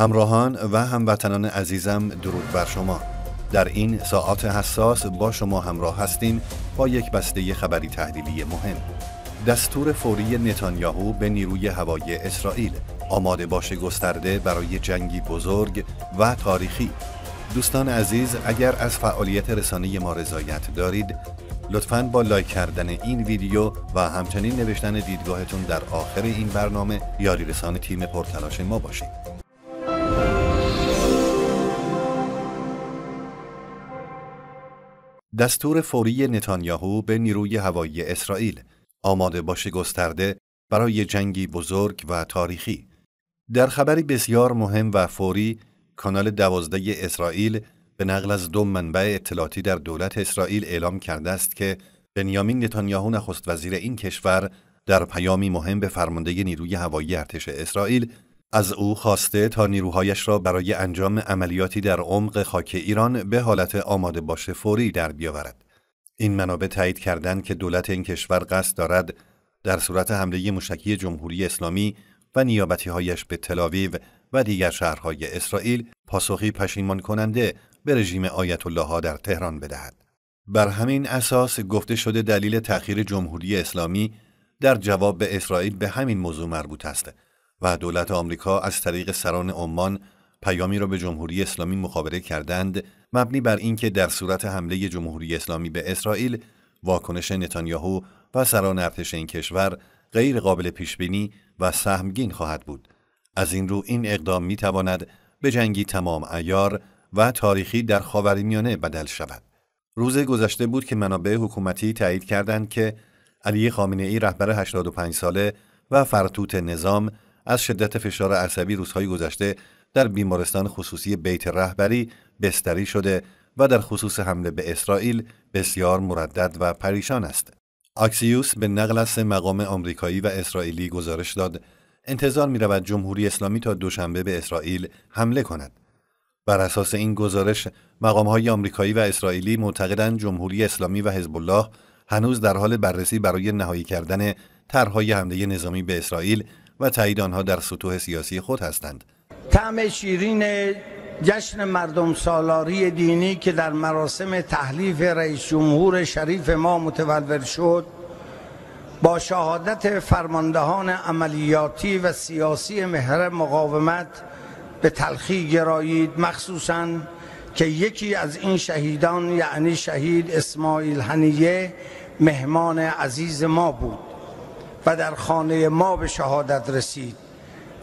همراهان و هموطنان عزیزم درود بر شما در این ساعات حساس با شما همراه هستیم با یک بسته خبری تحلیلی مهم دستور فوری نتانیاهو به نیروی هوایی اسرائیل آماده باش گسترده برای جنگی بزرگ و تاریخی دوستان عزیز اگر از فعالیت رسانه ما رضایت دارید لطفاً با لایک کردن این ویدیو و همچنین نوشتن دیدگاهتون در آخر این برنامه یاری رسان تیم پرتلاش ما باشید دستور فوری نتانیاهو به نیروی هوایی اسرائیل آماده باش گسترده برای جنگی بزرگ و تاریخی در خبری بسیار مهم و فوری کانال دوازده اسرائیل به نقل از دو منبع اطلاعاتی در دولت اسرائیل اعلام کرده است که بنیامین نتانیاهو نخست وزیر این کشور در پیامی مهم به فرمانده نیروی هوایی ارتش اسرائیل از او خواسته تا نیروهایش را برای انجام عملیاتی در عمق خاک ایران به حالت آماده باش فوری در بیاورد. این منابع تایید کردند که دولت این کشور قصد دارد در صورت حمله موشکی جمهوری اسلامی و هایش به تلاویو و دیگر شهرهای اسرائیل پاسخی پشیمان کننده به رژیم آیت الله ها در تهران بدهد. بر همین اساس گفته شده دلیل تأخیر جمهوری اسلامی در جواب به اسرائیل به همین موضوع مربوط است و دولت آمریکا از طریق سران عمان پیامی را به جمهوری اسلامی مخابره کردند مبنی بر اینکه در صورت حمله جمهوری اسلامی به اسرائیل واکنش نتانیاهو و سران ارتش این کشور غیر قابل پیش بینی و سهمگین خواهد بود از این رو این اقدام می تواند به جنگی تمام ایار و تاریخی در خاورمیانه بدل شود روز گذشته بود که منابع حکومتی تایید کردند که علی خامنه ای رهبر 85 ساله و فرتوت نظام از شدت فشار عصبی روزهای گذشته در بیمارستان خصوصی بیت رهبری بستری شده و در خصوص حمله به اسرائیل بسیار مردد و پریشان است. آکسیوس به نقل از مقام آمریکایی و اسرائیلی گزارش داد انتظار می رود جمهوری اسلامی تا دوشنبه به اسرائیل حمله کند. بر اساس این گزارش مقام های آمریکایی و اسرائیلی معتقدند جمهوری اسلامی و حزب الله هنوز در حال بررسی برای نهایی کردن طرحهای حمله نظامی به اسرائیل و تایید آنها در سطوح سیاسی خود هستند طعم شیرین جشن مردم سالاری دینی که در مراسم تحلیف رئیس جمهور شریف ما متولد شد با شهادت فرماندهان عملیاتی و سیاسی مهر مقاومت به تلخی گرایید مخصوصا که یکی از این شهیدان یعنی شهید اسماعیل هنیه مهمان عزیز ما بود و در خانه ما به شهادت رسید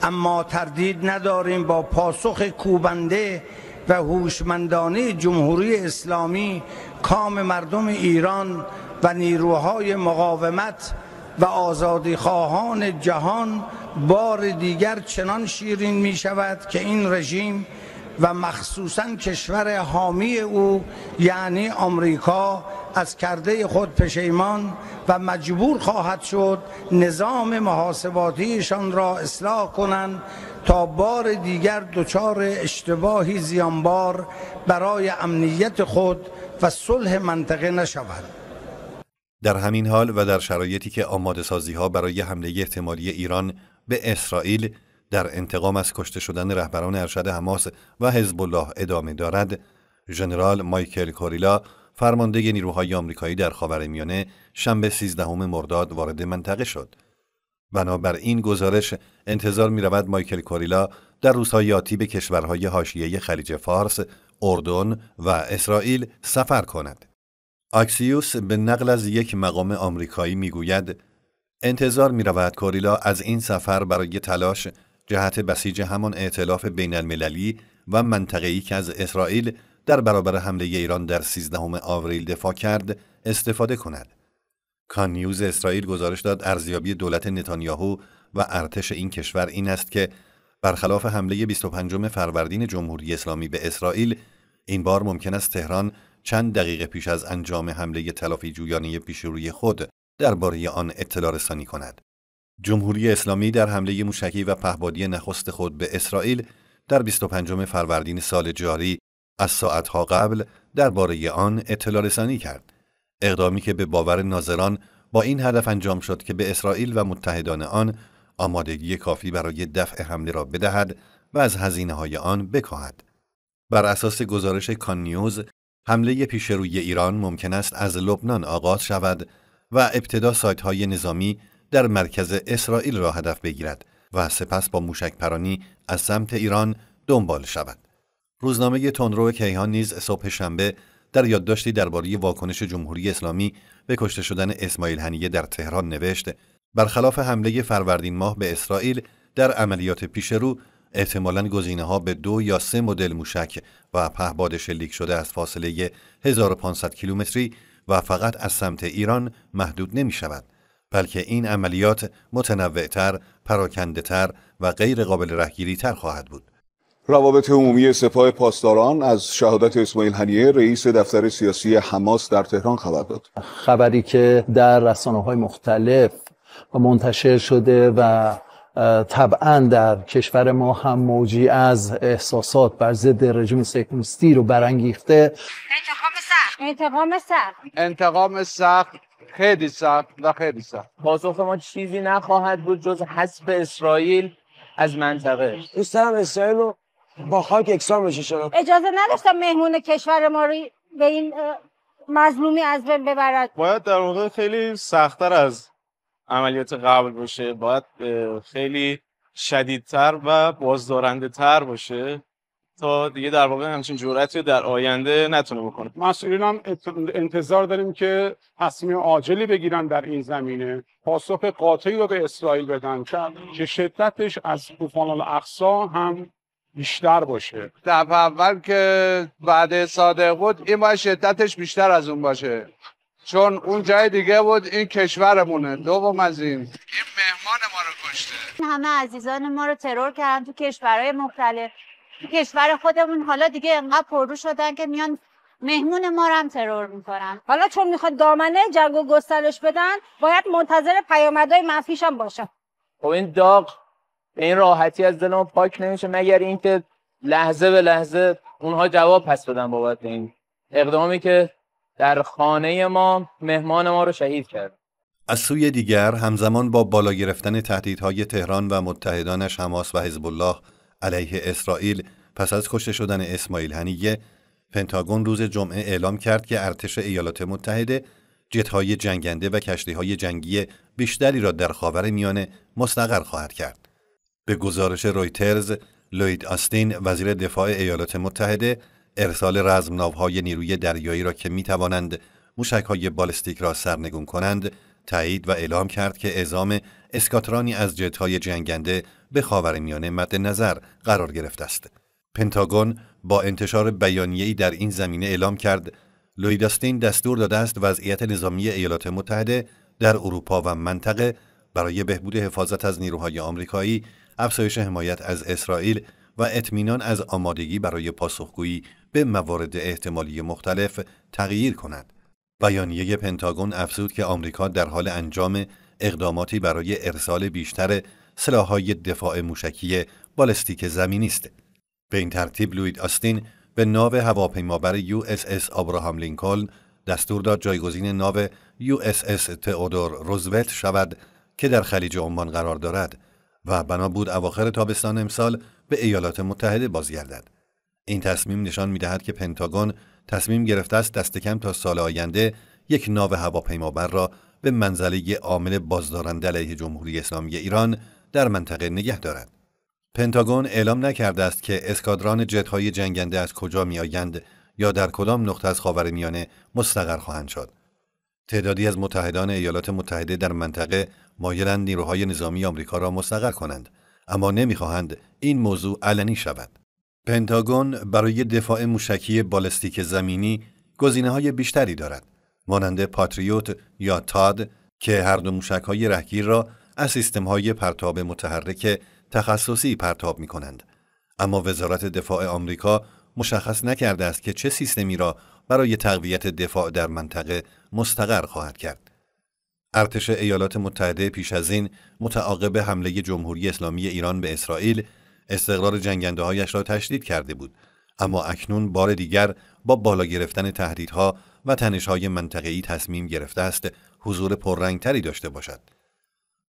اما تردید نداریم با پاسخ کوبنده و هوشمندانه جمهوری اسلامی کام مردم ایران و نیروهای مقاومت و آزادی خواهان جهان بار دیگر چنان شیرین می شود که این رژیم و مخصوصا کشور حامی او یعنی آمریکا از کرده خود پشیمان و مجبور خواهد شد نظام محاسباتیشان را اصلاح کنند تا بار دیگر دچار اشتباهی زیانبار برای امنیت خود و صلح منطقه نشوند در همین حال و در شرایطی که آماده سازی ها برای حمله احتمالی ایران به اسرائیل در انتقام از کشته شدن رهبران ارشد حماس و حزب الله ادامه دارد ژنرال مایکل کوریلا فرمانده نیروهای آمریکایی در خاورمیانه شنبه 13 مرداد وارد منطقه شد بنابر این گزارش انتظار می رود مایکل کوریلا در روزهای آتی به کشورهای حاشیه خلیج فارس، اردن و اسرائیل سفر کند. آکسیوس به نقل از یک مقام آمریکایی گوید، انتظار می رود کوریلا از این سفر برای تلاش جهت بسیج همان اعتلاف بین المللی و منطقه‌ای که از اسرائیل در برابر حمله ایران در 13 آوریل دفاع کرد استفاده کند. کان اسرائیل گزارش داد ارزیابی دولت نتانیاهو و ارتش این کشور این است که برخلاف حمله 25 فروردین جمهوری اسلامی به اسرائیل این بار ممکن است تهران چند دقیقه پیش از انجام حمله تلافی جویانی پیش روی خود درباره آن اطلاع رسانی کند. جمهوری اسلامی در حمله موشکی و پهبادی نخست خود به اسرائیل در 25 فروردین سال جاری از ساعتها قبل درباره آن اطلاع رسانی کرد. اقدامی که به باور ناظران با این هدف انجام شد که به اسرائیل و متحدان آن آمادگی کافی برای دفع حمله را بدهد و از هزینه های آن بکاهد. بر اساس گزارش کانیوز، حمله پیش روی ایران ممکن است از لبنان آغاز شود و ابتدا سایت های نظامی در مرکز اسرائیل را هدف بگیرد و سپس با موشک پرانی از سمت ایران دنبال شود. روزنامه تندرو کیهان نیز صبح شنبه در یادداشتی درباره واکنش جمهوری اسلامی به کشته شدن اسماعیل هنیه در تهران نوشت برخلاف حمله فروردین ماه به اسرائیل در عملیات پیشرو احتمالا گزینه ها به دو یا سه مدل موشک و پهباد شلیک شده از فاصله 1500 کیلومتری و فقط از سمت ایران محدود نمی بلکه این عملیات متنوعتر، پراکندهتر و غیر قابل رهگیری تر خواهد بود. روابط عمومی سپاه پاسداران از شهادت اسماعیل هنیه رئیس دفتر سیاسی حماس در تهران خبر داد. خبری که در رسانه های مختلف منتشر شده و طبعا در کشور ما هم موجی از احساسات بر ضد رژیم سکونستی رو برانگیخته انتقام سخت انتقام سخت انتقام سخت خیلی سخت و خیلی سخت پاسخ ما چیزی نخواهد بود جز حسب اسرائیل از منطقه دوست دارم اسرائیل رو با خاک یکسان بشه شد اجازه نداشتم مهمون کشور ما رو به این مظلومی از بین ببرد باید در واقع خیلی سختتر از عملیات قبل باشه باید خیلی شدیدتر و بازدارنده تر باشه تا دیگه در واقع همچین جورتی در آینده نتونه بکنه مسئولین هم انتظار داریم که تصمیم عاجلی بگیرن در این زمینه پاسخ قاطعی رو به اسرائیل بدن که شدتش از طوفان الاقصا هم بیشتر باشه دفعه اول که بعد صادق بود این باید شدتش بیشتر از اون باشه چون اون جای دیگه بود این کشورمونه دوم از این این مهمان ما رو کشته همه عزیزان ما رو ترور کردن تو کشورهای مختلف کشور خودمون حالا دیگه انقدر پررو شدن که میان مهمون ما رو هم ترور میکنن حالا چون میخواد دامنه جنگ و گسترش بدن باید منتظر پیامدهای منفیش هم باشه خب این داغ به این راحتی از دل ما پاک نمیشه مگر اینکه لحظه به لحظه اونها جواب پس بدن بابت این اقدامی که در خانه ما مهمان ما رو شهید کرد از سوی دیگر همزمان با بالا گرفتن تهدیدهای تهران و متحدانش حماس و حزب الله علیه اسرائیل پس از کشته شدن اسماعیل هنیه پنتاگون روز جمعه اعلام کرد که ارتش ایالات متحده جتهای جنگنده و کشتیهای جنگی بیشتری را در خاور میانه مستقر خواهد کرد. به گزارش رویترز، لوید آستین وزیر دفاع ایالات متحده ارسال رزمناوهای نیروی دریایی را که میتوانند توانند موشکهای بالستیک را سرنگون کنند تایید و اعلام کرد که اعزام اسکاترانی از جتهای جنگنده به میانه مد نظر قرار گرفته است. پنتاگون با انتشار بیانیه‌ای در این زمینه اعلام کرد لویداستین داستین دستور داده است وضعیت نظامی ایالات متحده در اروپا و منطقه برای بهبود حفاظت از نیروهای آمریکایی، افزایش حمایت از اسرائیل و اطمینان از آمادگی برای پاسخگویی به موارد احتمالی مختلف تغییر کند. بیانیه پنتاگون افزود که آمریکا در حال انجام اقداماتی برای ارسال بیشتر سلاحهای دفاع موشکی بالستیک زمینی است. به این ترتیب لوید آستین به ناو هواپیمابر یو اس اس آبراهام لینکلن دستور داد جایگزین ناو یو اس اس تئودور روزولت شود که در خلیج عمان قرار دارد و بنا بود اواخر تابستان امسال به ایالات متحده بازگردد. این تصمیم نشان میدهد که پنتاگون تصمیم گرفته است دست کم تا سال آینده یک ناو هواپیمابر را به منزله عامل بازدارنده علیه جمهوری اسلامی ایران در منطقه نگه دارد. پنتاگون اعلام نکرده است که اسکادران جت‌های جنگنده از کجا می‌آیند یا در کدام نقطه از خاورمیانه مستقر خواهند شد. تعدادی از متحدان ایالات متحده در منطقه مایلند نیروهای نظامی آمریکا را مستقر کنند اما نمیخواهند این موضوع علنی شود. پنتاگون برای دفاع موشکی بالستیک زمینی گزینه های بیشتری دارد مانند پاتریوت یا تاد که هر دو موشک های رهگیر را از سیستم های پرتاب متحرک تخصصی پرتاب می کنند. اما وزارت دفاع آمریکا مشخص نکرده است که چه سیستمی را برای تقویت دفاع در منطقه مستقر خواهد کرد. ارتش ایالات متحده پیش از این متعاقب حمله جمهوری اسلامی ایران به اسرائیل استقرار جنگنده هایش را تشدید کرده بود اما اکنون بار دیگر با بالا گرفتن تهدیدها و های منطقه‌ای تصمیم گرفته است حضور پررنگتری داشته باشد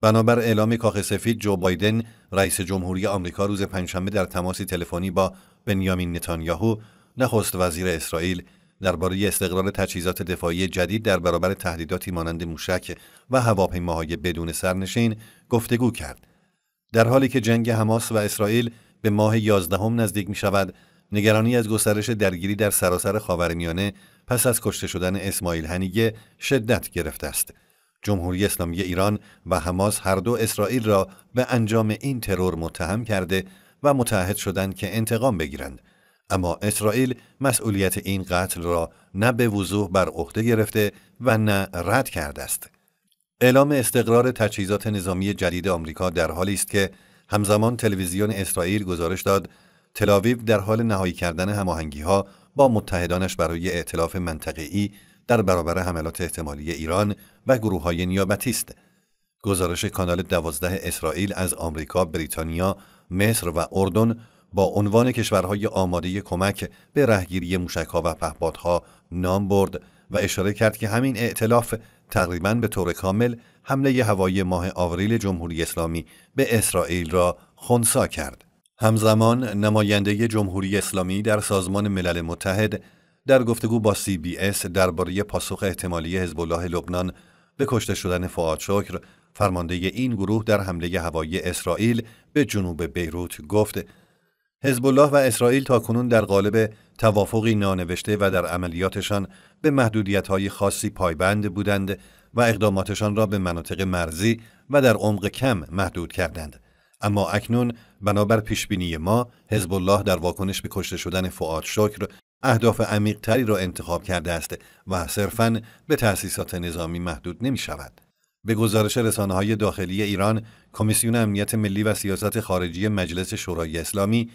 بنابر اعلام کاخ سفید جو بایدن رئیس جمهوری آمریکا روز پنجشنبه در تماسی تلفنی با بنیامین نتانیاهو نخست وزیر اسرائیل درباره استقرار تجهیزات دفاعی جدید در برابر تهدیداتی مانند موشک و هواپیماهای بدون سرنشین گفتگو کرد در حالی که جنگ حماس و اسرائیل به ماه یازدهم نزدیک می شود نگرانی از گسترش درگیری در سراسر خاورمیانه پس از کشته شدن اسماعیل هنیگه شدت گرفته است جمهوری اسلامی ایران و حماس هر دو اسرائیل را به انجام این ترور متهم کرده و متحد شدند که انتقام بگیرند اما اسرائیل مسئولیت این قتل را نه به وضوح بر عهده گرفته و نه رد کرده است اعلام استقرار تجهیزات نظامی جدید آمریکا در حالی است که همزمان تلویزیون اسرائیل گزارش داد تلاویو در حال نهایی کردن ها با متحدانش برای ائتلاف منطقه‌ای در برابر حملات احتمالی ایران و گروه های نیابتی است. گزارش کانال دوازده اسرائیل از آمریکا، بریتانیا، مصر و اردن با عنوان کشورهای آماده کمک به رهگیری موشکها و پهپادها نام برد و اشاره کرد که همین اعتلاف تقریبا به طور کامل حمله هوایی ماه آوریل جمهوری اسلامی به اسرائیل را خونسا کرد. همزمان نماینده جمهوری اسلامی در سازمان ملل متحد در گفتگو با سی بی اس درباره پاسخ احتمالی حزب الله لبنان به کشته شدن فعاد شکر فرمانده این گروه در حمله هوایی اسرائیل به جنوب بیروت گفت حزب الله و اسرائیل تا کنون در قالب توافقی نانوشته و در عملیاتشان به محدودیت‌های خاصی پایبند بودند و اقداماتشان را به مناطق مرزی و در عمق کم محدود کردند اما اکنون بنابر پیش بینی ما حزب الله در واکنش به کشته شدن فعاد شکر اهداف تری را انتخاب کرده است و صرفا به تأسیسات نظامی محدود نمی شود. به گزارش رسانه های داخلی ایران، کمیسیون امنیت ملی و سیاست خارجی مجلس شورای اسلامی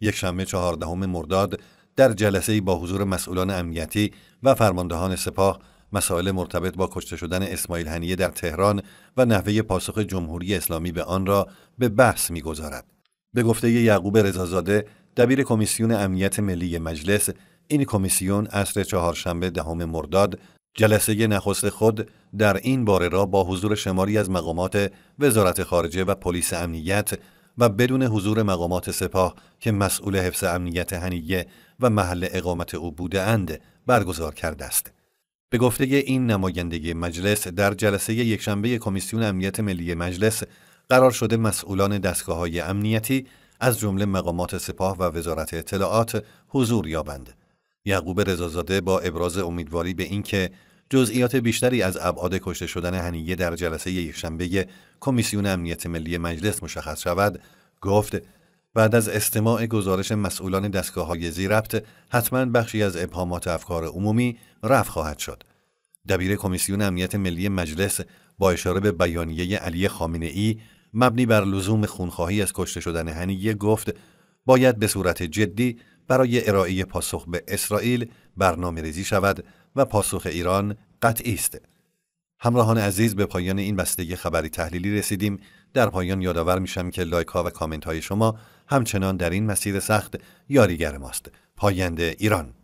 یکشنبه چهاردهم مرداد در جلسه با حضور مسئولان امنیتی و فرماندهان سپاه مسائل مرتبط با کشته شدن اسماعیل هنیه در تهران و نحوه پاسخ جمهوری اسلامی به آن را به بحث میگذارد. به گفته یعقوب رضازاده دبیر کمیسیون امنیت ملی مجلس این کمیسیون عصر چهارشنبه دهم مرداد جلسه نخست خود در این باره را با حضور شماری از مقامات وزارت خارجه و پلیس امنیت و بدون حضور مقامات سپاه که مسئول حفظ امنیت هنیه و محل اقامت او بوده اند برگزار کرده است. به گفته این نمایندگی مجلس در جلسه یکشنبه کمیسیون امنیت ملی مجلس قرار شده مسئولان دستگاه های امنیتی از جمله مقامات سپاه و وزارت اطلاعات حضور یابند. یعقوب رضازاده با ابراز امیدواری به اینکه جزئیات بیشتری از ابعاد کشته شدن هنیه در جلسه یکشنبه کمیسیون امنیت ملی مجلس مشخص شود گفت بعد از استماع گزارش مسئولان دستگاه های زی حتما بخشی از ابهامات افکار عمومی رفع خواهد شد دبیر کمیسیون امنیت ملی مجلس با اشاره به بیانیه علی خامنه ای مبنی بر لزوم خونخواهی از کشته شدن هنیه گفت باید به صورت جدی برای ارائه پاسخ به اسرائیل برنامه ریزی شود و پاسخ ایران قطعی است. همراهان عزیز به پایان این بسته خبری تحلیلی رسیدیم در پایان یادآور میشم که لایک ها و کامنت های شما همچنان در این مسیر سخت یاریگر ماست پاینده ایران